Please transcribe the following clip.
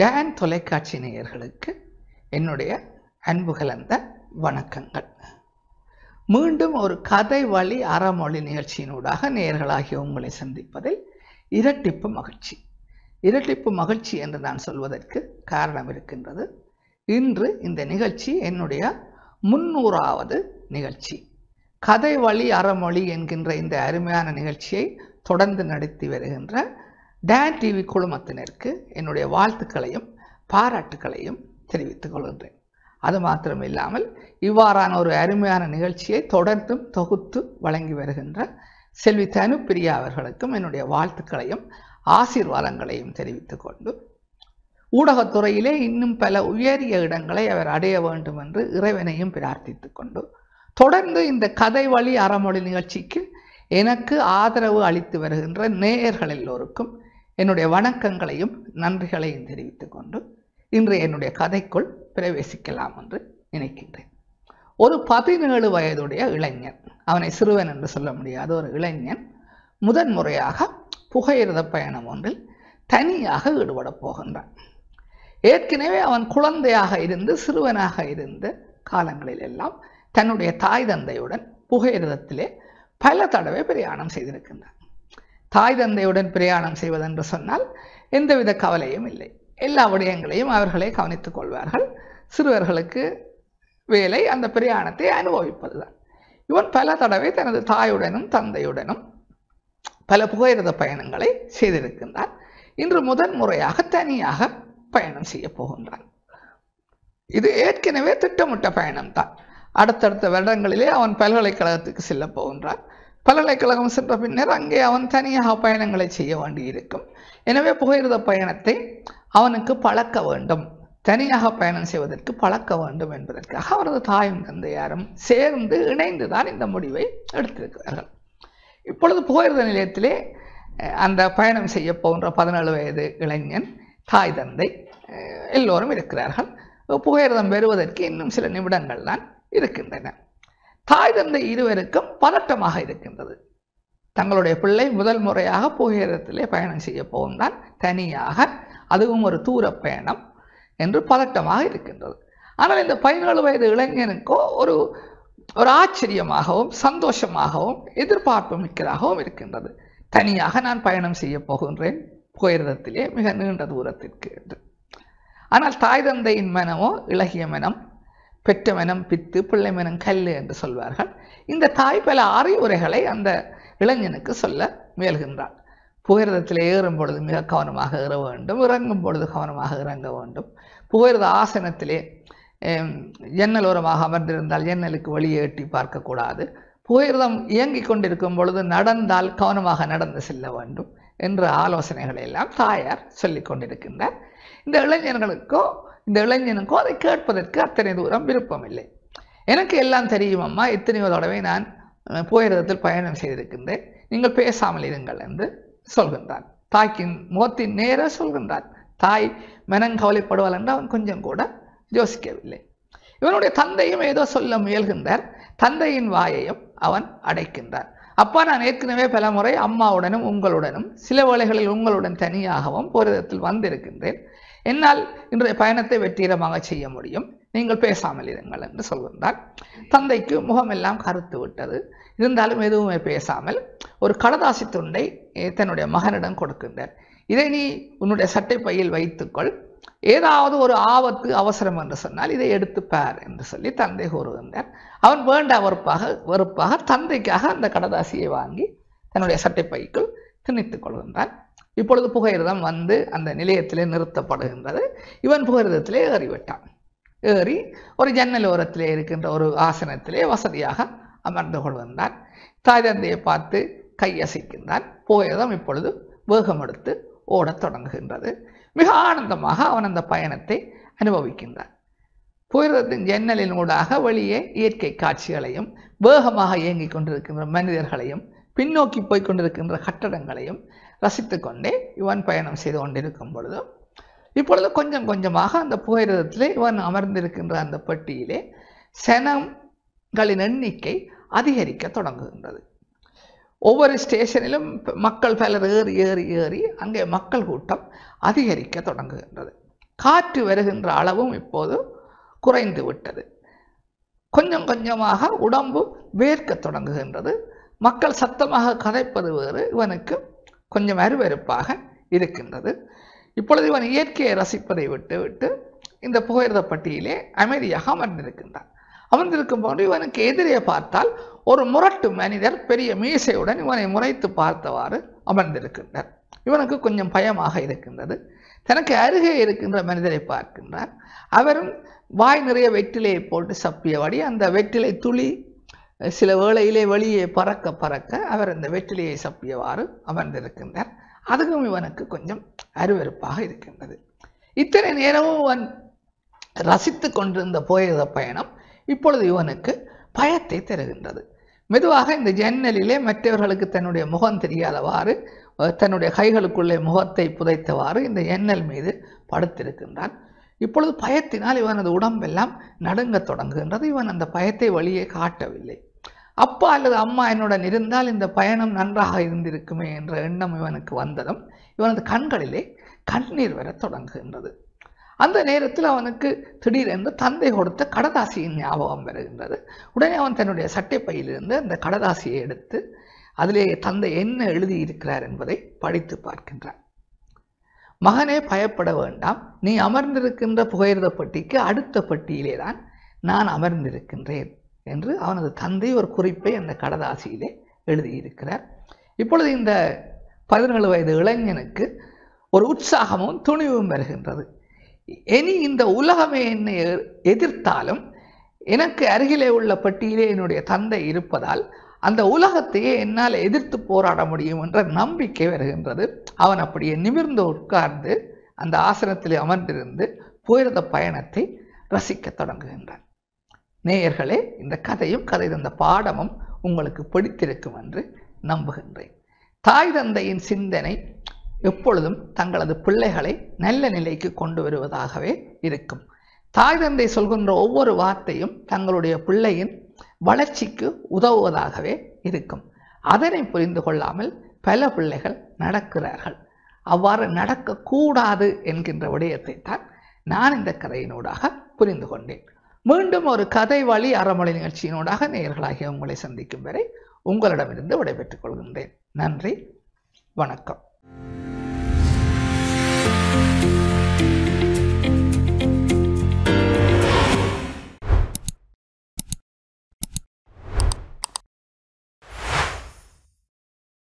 tan தொலைக்காட்சி நேயர்களுக்கு என்னுடைய அன்பு கலந்த வணக்கங்கள் மீண்டும் ஒரு கதை வழி அறமொழி நிகழ்ச்சியினூடாக நேயர்களாகிய உங்களை சந்திப்பதில் இரட்டிப்பு மகிழ்ச்சி இரட்டிப்பு மகிழ்ச்சி என்று நான் சொல்வதற்கு காரணம் இருக்கின்றது இன்று இந்த நிகழ்ச்சி என்னுடைய முன்னூறாவது நிகழ்ச்சி கதை வழி அறமொழி என்கின்ற இந்த அருமையான நிகழ்ச்சியை தொடர்ந்து நடத்தி வருகின்ற டேன் டிவி குழுமத்தினருக்கு என்னுடைய வாழ்த்துக்களையும் பாராட்டுக்களையும் தெரிவித்துக் கொள்கின்றேன் அது மாத்திரம் இல்லாமல் இவ்வாறான ஒரு அருமையான நிகழ்ச்சியை தொடர்ந்தும் தொகுத்து வழங்கி வருகின்ற செல்வி தனுப்பிரியா அவர்களுக்கும் என்னுடைய வாழ்த்துக்களையும் ஆசீர்வாதங்களையும் தெரிவித்துக் கொண்டு ஊடகத்துறையிலே இன்னும் பல உயரிய இடங்களை அவர் அடைய வேண்டும் என்று இறைவனையும் பிரார்த்தித்துக் கொண்டு தொடர்ந்து இந்த கதை வழி அறமொழி நிகழ்ச்சிக்கு எனக்கு ஆதரவு அளித்து வருகின்ற நேயர்கள் எல்லோருக்கும் என்னுடைய வணக்கங்களையும் நன்றிகளையும் தெரிவித்துக் கொண்டு இன்று என்னுடைய கதைக்குள் பிரவேசிக்கலாம் என்று நினைக்கின்றேன் ஒரு பதினேழு வயதுடைய இளைஞன் அவனை சிறுவன் என்று சொல்ல முடியாத ஒரு இளைஞன் முதன்முறையாக புகையிரத பயணம் ஒன்றில் தனியாக ஈடுபட போகின்றான் ஏற்கனவே அவன் குழந்தையாக இருந்து சிறுவனாக இருந்த காலங்களில் எல்லாம் தன்னுடைய தாய் தந்தையுடன் புகையிரதத்திலே பல தடவை பிரயாணம் செய்திருக்கின்றான் தாய் தந்தையுடன் பிரயாணம் செய்வதென்று சொன்னால் எந்தவித கவலையும் இல்லை எல்லா விடயங்களையும் அவர்களே கவனித்துக் கொள்வார்கள் சிறுவர்களுக்கு வேலை அந்த பிரயாணத்தை அனுபவிப்பதுதான் இவன் பல தடவை தனது தாயுடனும் தந்தையுடனும் பல புகையிரத பயணங்களை செய்திருக்கின்றான் இன்று முதன் முறையாக தனியாக பயணம் செய்ய போகின்றான் இது ஏற்கனவே திட்டமிட்ட பயணம்தான் அடுத்தடுத்த வருடங்களிலே அவன் பல்கலைக்கழகத்துக்கு செல்ல போகின்றான் பல்கலைக்கழகம் சென்ற பின்னர் அங்கே அவன் தனியாக பயணங்களை செய்ய வேண்டியிருக்கும் எனவே புகையிரத பயணத்தை அவனுக்கு பழக்க வேண்டும் தனியாக பயணம் செய்வதற்கு பழக்க வேண்டும் என்பதற்காக அவரது தாயும் தந்தையாரும் சேர்ந்து இணைந்து தான் இந்த முடிவை எடுத்திருக்கிறார்கள் இப்பொழுது புகையிரத நிலையத்திலே அந்த பயணம் செய்ய போன்ற பதினேழு வயது இளைஞன் தாய் தந்தை எல்லோரும் இருக்கிறார்கள் புகையிரதம் பெறுவதற்கு இன்னும் சில நிமிடங்கள் தான் இருக்கின்றன தாய் தந்தை இருவருக்கும் பதட்டமாக இருக்கின்றது தங்களுடைய பிள்ளை முதல் முறையாக புகையிரத்திலே பயணம் செய்ய போகும்தான் தனியாக அதுவும் ஒரு தூர பயணம் என்று பதட்டமாக இருக்கின்றது ஆனால் இந்த பதினேழு வயது இளைஞனுக்கோ ஒரு ஒரு ஆச்சரியமாகவும் சந்தோஷமாகவும் எதிர்பார்ப்பு மிக்கதாகவும் இருக்கின்றது தனியாக நான் பயணம் செய்ய போகின்றேன் புகையிரதத்திலே மிக நீண்ட தூரத்திற்கு என்று ஆனால் தாய் தந்தையின் மனமோ இளகிய மனம் பெற்றவனம் பித்து பிள்ளைமனம் கல் என்று சொல்வார்கள் இந்த தாய் பல அறிவுரைகளை அந்த இளைஞனுக்கு சொல்ல முயல்கின்றாள் புகிரதத்தில் ஏறும் பொழுது மிக கவனமாக ஏற வேண்டும் இறங்கும் பொழுது கவனமாக இறங்க வேண்டும் புகையிரத ஆசனத்திலே எண்ணல் ஓரமாக அமர்ந்திருந்தால் எண்ணலுக்கு வெளியே எட்டி பார்க்கக்கூடாது புகிரதம் இயங்கிக் கொண்டிருக்கும் பொழுது நடந்தால் கவனமாக நடந்து செல்ல வேண்டும் என்ற ஆலோசனைகளை எல்லாம் தாயார் சொல்லிக் கொண்டிருக்கின்றார் இந்த இளைஞர்களுக்கும் இந்த இளைஞனுக்கும் அதை கேட்பதற்கு அத்தனை தூரம் விருப்பமில்லை எனக்கு எல்லாம் தெரியும் அம்மா எத்தனையோ தடவை நான் போயிரதத்தில் பயணம் செய்திருக்கின்றேன் நீங்கள் பேசாமல் இருங்கள் என்று சொல்கின்றான் தாய்க்கின் முகத்தின் நேர சொல்கின்றான் தாய் மனங்கவலைப்படுவாள் என்று அவன் கொஞ்சம் கூட யோசிக்கவில்லை இவனுடைய தந்தையும் ஏதோ சொல்ல முயல்கின்றார் தந்தையின் வாயையும் அவன் அடைக்கின்றார் அப்பா நான் ஏற்கனவே பல முறை அம்மாவுடனும் உங்களுடனும் சில வேளைகளில் உங்களுடன் தனியாகவும் போரிடத்தில் வந்திருக்கின்றேன் என்னால் இன்றைய பயணத்தை வெற்றிகரமாக செய்ய முடியும் நீங்கள் பேசாமல் இருங்கள் என்று சொல்கின்றார் தந்தைக்கு முகமெல்லாம் கருத்து விட்டது இருந்தாலும் எதுவுமே பேசாமல் ஒரு கடதாசி துண்டை தன்னுடைய மகனிடம் கொடுக்கின்றார் இதை நீ உன்னுடைய சட்டை பையில் வைத்துக்கொள் ஏதாவது ஒரு ஆபத்து அவசரம் என்று சொன்னால் இதை எடுத்துப்பார் என்று சொல்லி தந்தை கூறுகின்றார் அவன் வேண்டா வெறுப்பாக வெறுப்பாக தந்தைக்காக அந்த கடதாசியை வாங்கி தன்னுடைய சட்டைப்பைக்குள் திணித்துக் கொள்கின்றான் இப்பொழுது புகையிரதம் வந்து அந்த நிலையத்திலே நிறுத்தப்படுகின்றது இவன் புகையிரதத்திலே ஏறிவிட்டான் ஏறி ஒரு ஜன்னல் ஓரத்திலே இருக்கின்ற ஒரு ஆசனத்திலே வசதியாக அமர்ந்து கொள்கின்றான் தாய் தந்தையை பார்த்து கையசைக்கின்றான் புகையிரதம் இப்பொழுது வேகம் எடுத்து ஓடத் தொடங்குகின்றது மிக ஆனந்தமாக அவன் அந்த பயணத்தை அனுபவிக்கின்றான் புயரத்தின் ஜன்னலின் ஊடாக வெளியே இயற்கை காட்சிகளையும் வேகமாக இயங்கிக் கொண்டிருக்கின்ற மனிதர்களையும் பின்னோக்கி போய் கொண்டிருக்கின்ற கட்டடங்களையும் ரசித்து கொண்டே இவன் பயணம் செய்து கொண்டிருக்கும் பொழுது இப்பொழுது கொஞ்சம் கொஞ்சமாக அந்த புகையிரதத்திலே இவன் அமர்ந்திருக்கின்ற அந்த பெட்டியிலே சனங்களின் எண்ணிக்கை அதிகரிக்க தொடங்குகின்றது ஒவ்வொரு ஸ்டேஷனிலும் மக்கள் பலர் ஏறி ஏறி ஏறி அங்கே மக்கள் கூட்டம் அதிகரிக்க தொடங்குகின்றது காற்று வருகின்ற அளவும் இப்போது குறைந்து விட்டது கொஞ்சம் கொஞ்சமாக உடம்பு வேர்க்க தொடங்குகின்றது மக்கள் சத்தமாக கதைப்பது வேறு இவனுக்கு கொஞ்சம் அருவருப்பாக இருக்கின்றது இப்பொழுது இவன் இயற்கையை ரசிப்பதை விட்டு விட்டு இந்த புகையிரத பட்டியலே அமைதியாக அமர்ந்திருக்கின்றான் அமர்ந்திருக்கும் போது இவனுக்கு எதிரே பார்த்தால் ஒரு முரட்டு மனிதர் பெரிய மீசையுடன் இவனை முறைத்து பார்த்தவாறு அமர்ந்திருக்கின்றார் இவனுக்கு கொஞ்சம் பயமாக இருக்கின்றது தனக்கு அருகே இருக்கின்ற மனிதரை பார்க்கின்றார் அவரும் வாய் நிறைய வெற்றிலையை போட்டு சப்பியபடி அந்த வெற்றிலை துளி சில வேளையிலே வெளியே பறக்க பறக்க அவர் அந்த வெற்றிலையை சப்பியவாறு அமர்ந்திருக்கின்றார் அதுவும் இவனுக்கு கொஞ்சம் அருவறுப்பாக இருக்கின்றது இத்தனை நேரமும் இவன் ரசித்து கொண்டிருந்த போயிருந்த பயணம் இப்பொழுது இவனுக்கு பயத்தை தருகின்றது மெதுவாக இந்த ஜன்னலிலே மற்றவர்களுக்கு தன்னுடைய முகம் தெரியாதவாறு தன்னுடைய கைகளுக்குள்ளே முகத்தை புதைத்தவாறு இந்த ஜன்னல் மீது படுத்திருக்கின்றான் இப்பொழுது பயத்தினால் இவனது உடம்பெல்லாம் நடுங்க தொடங்குகின்றது இவன் அந்த பயத்தை வழியே காட்டவில்லை அப்பா அல்லது அம்மா என்னுடன் இருந்தால் இந்த பயணம் நன்றாக இருந்திருக்குமே என்ற எண்ணம் இவனுக்கு வந்ததும் இவனது கண்களிலே கண்ணீர் வர தொடங்குகின்றது அந்த நேரத்தில் அவனுக்கு திடீரென்று தந்தை கொடுத்த கடதாசியின் ஞாபகம் வருகின்றது உடனே அவன் தன்னுடைய சட்டைப்பையிலிருந்து அந்த கடதாசியை எடுத்து அதிலே தந்தை என்ன எழுதியிருக்கிறார் என்பதை படித்து பார்க்கின்றார் மகனே பயப்பட வேண்டாம் நீ அமர்ந்திருக்கின்ற புகையிரத பட்டிக்கு அடுத்த பட்டியிலே தான் நான் அமர்ந்திருக்கின்றேன் என்று அவனது தந்தை ஒரு குறிப்பை அந்த கடதாசியிலே எழுதியிருக்கிறார் இப்பொழுது இந்த பதினேழு வயது இளைஞனுக்கு ஒரு உற்சாகமும் துணிவும் வருகின்றது இனி இந்த உலகமே என்னை எதிர்த்தாலும் எனக்கு அருகிலே உள்ள பட்டியலே என்னுடைய தந்தை இருப்பதால் அந்த உலகத்தையே என்னால் எதிர்த்து போராட முடியும் என்ற நம்பிக்கை வருகின்றது அவன் அப்படியே நிமிர்ந்து உட்கார்ந்து அந்த ஆசனத்தில் அமர்ந்திருந்து போயிருந்த பயணத்தை ரசிக்க தொடங்குகின்றான் நேயர்களே இந்த கதையும் கதை தந்த பாடமும் உங்களுக்கு பிடித்திருக்கும் என்று நம்புகின்றேன் தாய் தந்தையின் சிந்தனை எப்பொழுதும் தங்களது பிள்ளைகளை நல்ல நிலைக்கு கொண்டு வருவதாகவே இருக்கும் தாய் தந்தை சொல்கின்ற ஒவ்வொரு வார்த்தையும் தங்களுடைய பிள்ளையின் வளர்ச்சிக்கு உதவுவதாகவே இருக்கும் அதனை புரிந்து கொள்ளாமல் பல பிள்ளைகள் நடக்கிறார்கள் அவ்வாறு நடக்கக்கூடாது என்கின்ற விடயத்தை தான் நான் இந்த கதையினூடாக புரிந்து கொண்டேன் மீண்டும் ஒரு கதை வழி அறமொழி நிகழ்ச்சியினூடாக நேர்களாகிய உங்களை சந்திக்கும் வரை உங்களிடமிருந்து விடைபெற்றுக் கொள்கின்றேன் நன்றி வணக்கம்